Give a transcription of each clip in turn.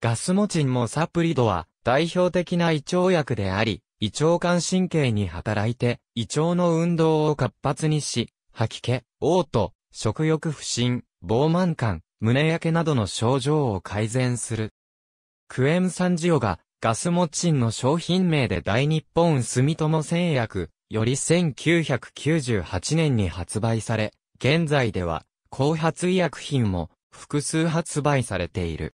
ガスモチンもサプリドは代表的な胃腸薬であり、胃腸管神経に働いて、胃腸の運動を活発にし、吐き気、嘔吐、食欲不振、傍慢感、胸焼けなどの症状を改善する。クエンサンジオがガスモチンの商品名で大日本住友製薬より1998年に発売され、現在では後発医薬品も複数発売されている。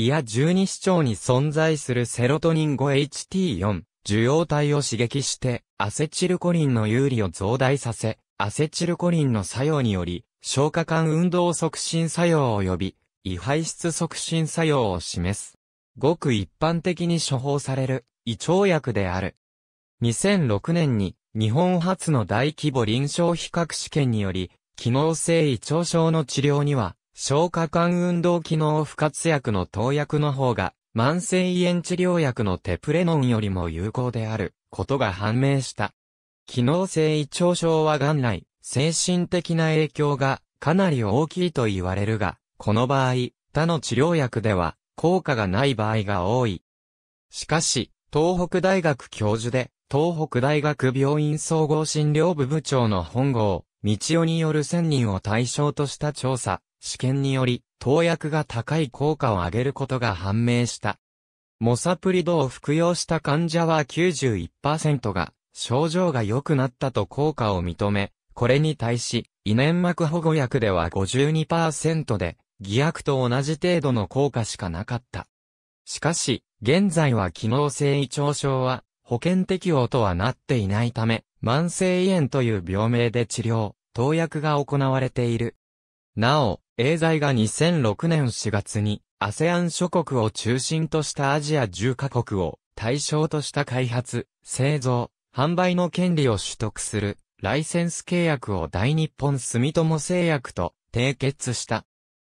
胃や十二指腸に存在するセロトニン 5HT4 受容体を刺激して、アセチルコリンの有利を増大させ、アセチルコリンの作用により、消化管運動促進作用及び、胃排出促進作用を示す。ごく一般的に処方される、胃腸薬である。2006年に、日本初の大規模臨床比較試験により、機能性胃腸症の治療には、消化管運動機能不活薬の投薬の方が、慢性胃炎治療薬のテプレノンよりも有効であることが判明した。機能性胃腸症は元来、精神的な影響がかなり大きいと言われるが、この場合、他の治療薬では効果がない場合が多い。しかし、東北大学教授で、東北大学病院総合診療部部長の本郷、道夫による1000人を対象とした調査、試験により、投薬が高い効果を上げることが判明した。モサプリドを服用した患者は91%が、症状が良くなったと効果を認め、これに対し、胃粘膜保護薬では52%で、偽薬と同じ程度の効果しかなかった。しかし、現在は機能性胃腸症は、保険適用とはなっていないため、慢性胃炎という病名で治療、投薬が行われている。なお、エーザイが2006年4月に ASEAN 諸国を中心としたアジア10カ国を対象とした開発、製造、販売の権利を取得するライセンス契約を大日本住友製薬と締結した。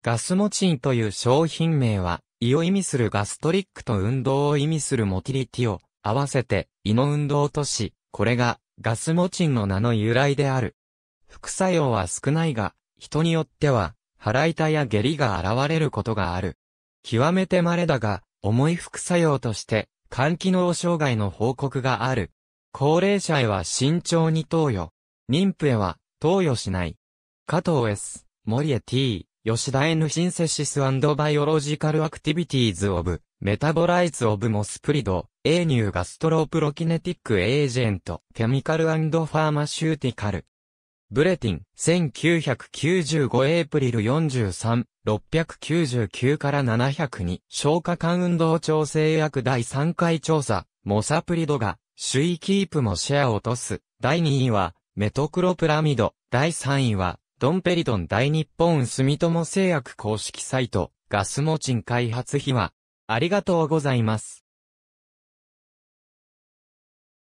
ガスモチンという商品名は、胃を意味するガストリックと運動を意味するモティリティを合わせて胃の運動とし、これがガスモチンの名の由来である。副作用は少ないが、人によっては腹痛や下痢が現れることがある。極めて稀だが、重い副作用として、肝機能障害の報告がある。高齢者へは慎重に投与。妊婦へは投与しない。加藤 S、森江 T、吉田 N シンセシスバイオロジカルアクティビティーズオブ、メタボライツオブモスプリド、A ニューガストロープロキネティックエージェント、ケミカルファーマシューティカル。ブレティン、1995エイプリル43、699から702、消化管運動調整薬第3回調査、モサプリドが、首位キープもシェアを落とす。第2位は、メトクロプラミド。第3位は、ドンペリドン大日本住友製薬公式サイト、ガスモチン開発費は、ありがとうございます。